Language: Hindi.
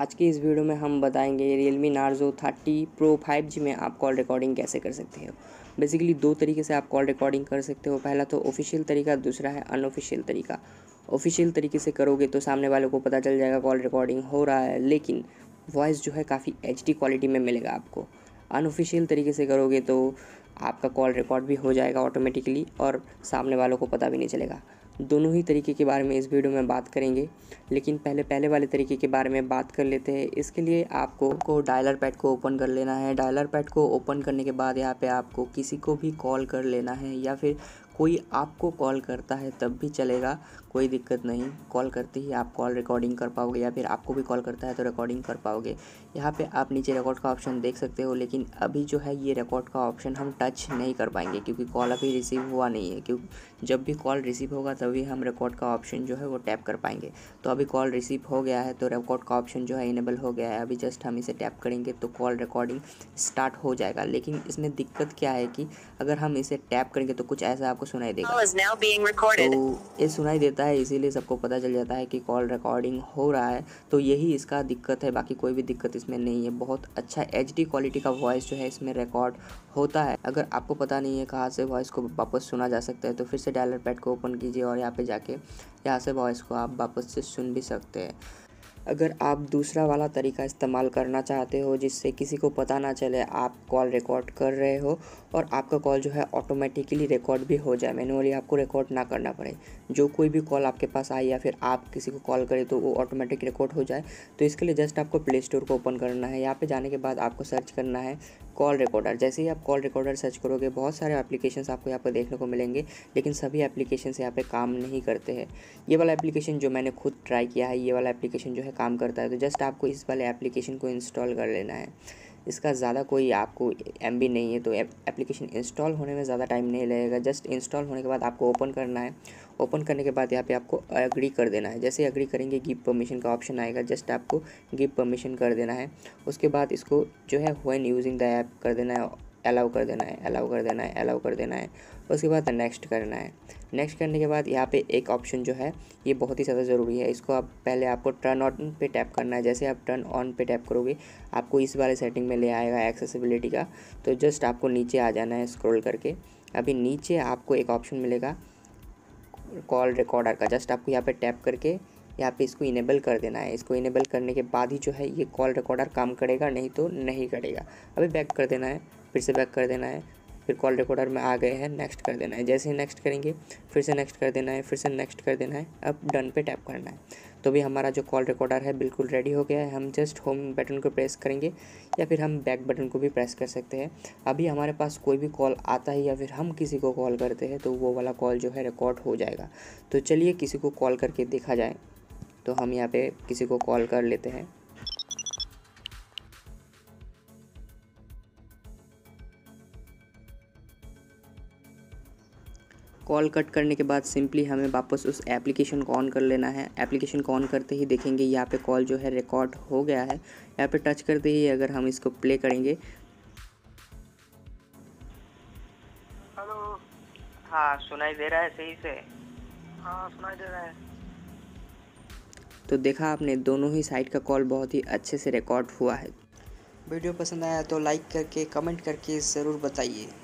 आज के इस वीडियो में हम बताएंगे Realme Narzo thirty pro five G में आप कॉल रिकॉर्डिंग कैसे कर सकते हो बेसिकली दो तरीके से आप कॉल रिकॉर्डिंग कर सकते हो पहला तो ऑफिशियल तरीका दूसरा है अनऑफिशियल तरीका ऑफिशियल तरीके से करोगे तो सामने वालों को पता चल जाएगा कॉल रिकॉर्डिंग हो रहा है लेकिन वॉइस जो है काफ़ी एच क्वालिटी में मिलेगा आपको अनऑफिशियल तरीके से करोगे तो आपका कॉल रिकॉर्ड भी हो जाएगा ऑटोमेटिकली और सामने वालों को पता भी नहीं चलेगा दोनों ही तरीके के बारे में इस वीडियो में बात करेंगे लेकिन पहले पहले वाले तरीके के बारे में बात कर लेते हैं इसके लिए आपको को डायलर पैड को ओपन कर लेना है डायलर पैड को ओपन करने के बाद यहाँ पे आपको किसी को भी कॉल कर लेना है या फिर कोई आपको कॉल करता है तब भी चलेगा कोई दिक्कत नहीं कॉल करते ही आप कॉल रिकॉर्डिंग कर पाओगे या फिर आपको भी कॉल करता है तो रिकॉर्डिंग कर पाओगे यहाँ पे आप नीचे रिकॉर्ड का ऑप्शन देख सकते हो लेकिन अभी जो है ये रिकॉर्ड का ऑप्शन हम टच नहीं कर पाएंगे क्योंकि कॉल अभी रिसीव हुआ नहीं है क्योंकि जब भी कॉल रिसीव होगा तभी हम रिकॉर्ड का ऑप्शन जो है वो टैप कर पाएंगे तो अभी कॉल रिसीव हो गया है तो रिकॉर्ड का ऑप्शन जो है इनेबल हो गया है अभी जस्ट हम इसे टैप करेंगे तो कॉल रिकॉर्डिंग स्टार्ट हो जाएगा लेकिन इसमें दिक्कत क्या है कि अगर हम इसे टैप करेंगे तो कुछ ऐसा आपको सुनाई देगा तो ये सुनाई देता होता है इसीलिए सबको पता चल जाता है कि कॉल रिकॉर्डिंग हो रहा है तो यही इसका दिक्कत है बाकी कोई भी दिक्कत इसमें नहीं है बहुत अच्छा एच क्वालिटी का वॉइस जो है इसमें रिकॉर्ड होता है अगर आपको पता नहीं है कहाँ से वॉइस को वापस सुना जा सकता है तो फिर से डायलर पैड को ओपन कीजिए और यहाँ पे जाके यहाँ से वॉइस को आप वापस से सुन भी सकते हैं अगर आप दूसरा वाला तरीका इस्तेमाल करना चाहते हो जिससे किसी को पता ना चले आप कॉल रिकॉर्ड कर रहे हो और आपका कॉल जो है ऑटोमेटिकली रिकॉर्ड भी हो जाए मैनुअली आपको रिकॉर्ड ना करना पड़े जो कोई भी कॉल आपके पास आए या फिर आप किसी को कॉल करें तो वो ऑटोमेटिक रिकॉर्ड हो जाए तो इसके लिए जस्ट आपको प्ले स्टोर को ओपन करना है यहाँ पर जाने के बाद आपको सर्च करना है कॉल रिकॉर्डर जैसे ही आप कॉल रिकॉर्डर सर्च करोगे बहुत सारे एप्लीकेशन आपको यहाँ पर देखने को मिलेंगे लेकिन सभी एप्लीकेशन यहाँ पर काम नहीं करते हैं ये वाला एप्लीकेशन जो मैंने खुद ट्राई किया है ये वाला एप्लीकेशन जो है काम करता है तो जस्ट आपको इस वाले एप्लीकेशन को इंस्टॉल कर लेना है इसका ज़्यादा कोई आपको एम नहीं है तो एप्लीकेशन इंस्टॉल होने में ज़्यादा टाइम नहीं लगेगा जस्ट इंस्टॉल होने के बाद आपको ओपन करना है ओपन करने के बाद यहाँ पे आपको एग्री कर देना है जैसे एग्री करेंगे गिव परमिशन का ऑप्शन आएगा जस्ट आपको गिव परमिशन कर देना है उसके बाद इसको जो है वन यूजिंग द ऐप कर देना है अलाउ कर देना है अलाउ कर देना है अलाउ कर देना है उसके बाद नेक्स्ट करना है नेक्स्ट करने के बाद यहाँ पे एक ऑप्शन जो है ये बहुत ही ज़्यादा ज़रूरी है इसको आप पहले आपको टर्न ऑन पे टैप करना है जैसे आप टर्न ऑन पे टैप करोगे आपको इस वाले सेटिंग में ले आएगा एक्सेसिबिलिटी का तो जस्ट आपको नीचे आ जाना है स्क्रोल करके अभी नीचे आपको एक ऑप्शन मिलेगा कॉल रिकॉर्डर का जस्ट आपको यहाँ पे टैप करके यहाँ पे इसको इनेबल कर देना है इसको इनेबल करने के बाद ही जो है ये कॉल रिकॉर्डर काम करेगा नहीं तो नहीं करेगा अभी बैक कर देना है फिर से बैक कर देना है फिर कॉल रिकॉर्डर में आ गए हैं नेक्स्ट कर देना है जैसे ही नेक्स्ट करेंगे फिर से नेक्स्ट कर देना है फिर से नेक्स्ट कर देना है अब डन पे टैप करना है तो भी हमारा जो कॉल रिकॉर्डर है बिल्कुल रेडी हो गया है हम जस्ट होम बटन को प्रेस करेंगे या फिर हम बैक बटन को भी प्रेस कर सकते हैं अभी हमारे पास कोई भी कॉल आता है या फिर हम किसी को कॉल करते हैं तो वो वाला कॉल जो है रिकॉर्ड हो जाएगा तो चलिए किसी को कॉल करके देखा जाए तो हम यहाँ पे किसी को कॉल कर लेते हैं कॉल कट करने के बाद सिंपली हमें वापस उस एप्लीकेशन को ऑन कर लेना है एप्लीकेशन को ऑन करते ही देखेंगे यहाँ पे कॉल जो है रिकॉर्ड हो गया है यहाँ पे टच करते ही अगर हम इसको प्ले करेंगे हेलो हाँ सुनाई दे रहा है सही से हाँ सुनाई दे रहा है तो देखा आपने दोनों ही साइड का कॉल बहुत ही अच्छे से रिकॉर्ड हुआ है वीडियो पसंद आया तो लाइक करके कमेंट करके ज़रूर बताइए